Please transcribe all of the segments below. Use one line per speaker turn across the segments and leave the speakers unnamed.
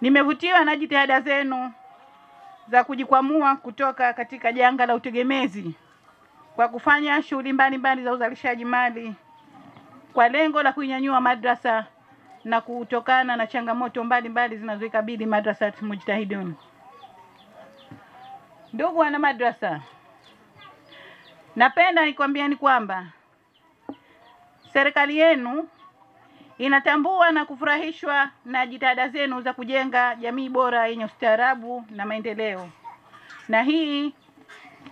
Nimevutiwa na jitihada zenu za kujikwamua kutoka katika janga la utegemezi kwa kufanya shughuli mbalimbali za uzalishaji mali kwa lengo la kuinyanyua madrasa na kutokana na changamoto mbalimbali zinazoikabili madrasa Mujtahidin. Ndugu wana madrasa, napenda nikwambieni kwamba serikali yenu inatambua na kufurahishwa na jitihada zenu za kujenga jamii bora yenye ustaarabu na maendeleo, na hii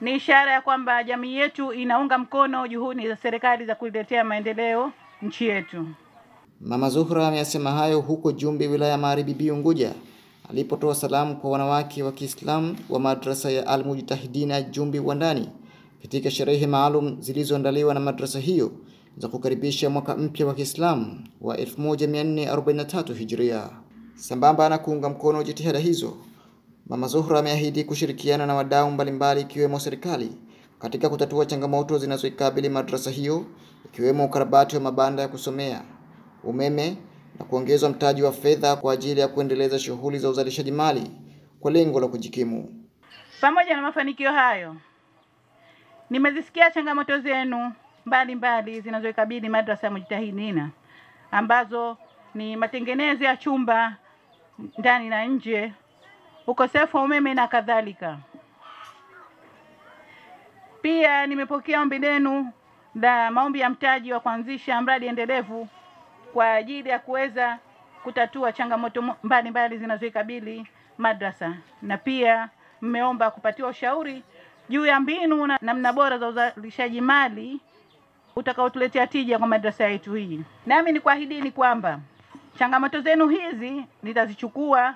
ni ishara ya kwamba jamii yetu inaunga mkono juhudi za serikali za kuiletea maendeleo nchi yetu.
Mama Zuhra amesema hayo huko Jumbi, wilaya ya Magharibi Biunguja, alipotoa salamu kwa wanawake wa Kiislamu wa madrasa ya al mujtahidina Jumbi ndani katika sherehe maalum zilizoandaliwa na madrasa hiyo za kukaribisha mwaka mpya wa Kiislamu wa 1443 Hijria. Sambamba na kuunga mkono jitihada hizo, Mama Zuhra ameahidi kushirikiana na wadau mbalimbali ikiwemo serikali katika kutatua changamoto zinazoikabili madrasa hiyo ikiwemo ukarabati wa mabanda ya kusomea, umeme na kuongezwa mtaji wa fedha kwa ajili ya kuendeleza shughuli za uzalishaji mali kwa lengo la kujikimu.
Pamoja na mafanikio hayo Nimezisikia changamoto zenu mbalimbali zinazoikabili madrasa ya Mujtahidina ambazo ni matengenezo ya chumba ndani na nje, ukosefu wa umeme na kadhalika. Pia nimepokea ombi lenu la maombi ya mtaji wa kuanzisha mradi endelevu kwa ajili ya kuweza kutatua changamoto mbalimbali zinazoikabili madrasa, na pia mmeomba kupatiwa ushauri juu ya mbinu na namna bora za uzalishaji mali utakaotuletea tija kwa madrasa yetu hii. Nami nikuahidini kwamba changamoto zenu hizi nitazichukua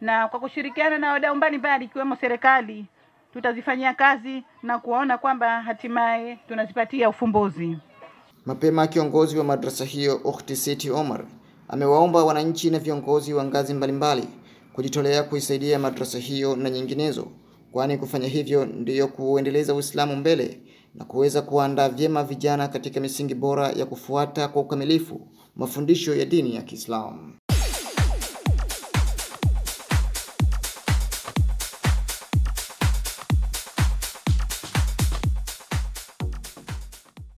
na kwa kushirikiana na wadau mbalimbali ikiwemo serikali tutazifanyia kazi na kuona kwamba hatimaye tunazipatia ufumbuzi.
Mapema kiongozi wa madrasa hiyo Ukhti Siti Omar amewaomba wananchi na viongozi wa ngazi mbalimbali kujitolea kuisaidia madrasa hiyo na nyinginezo kwani kufanya hivyo ndiyo kuendeleza Uislamu mbele na kuweza kuandaa vyema vijana katika misingi bora ya kufuata kwa ukamilifu mafundisho ya dini ya Kiislamu.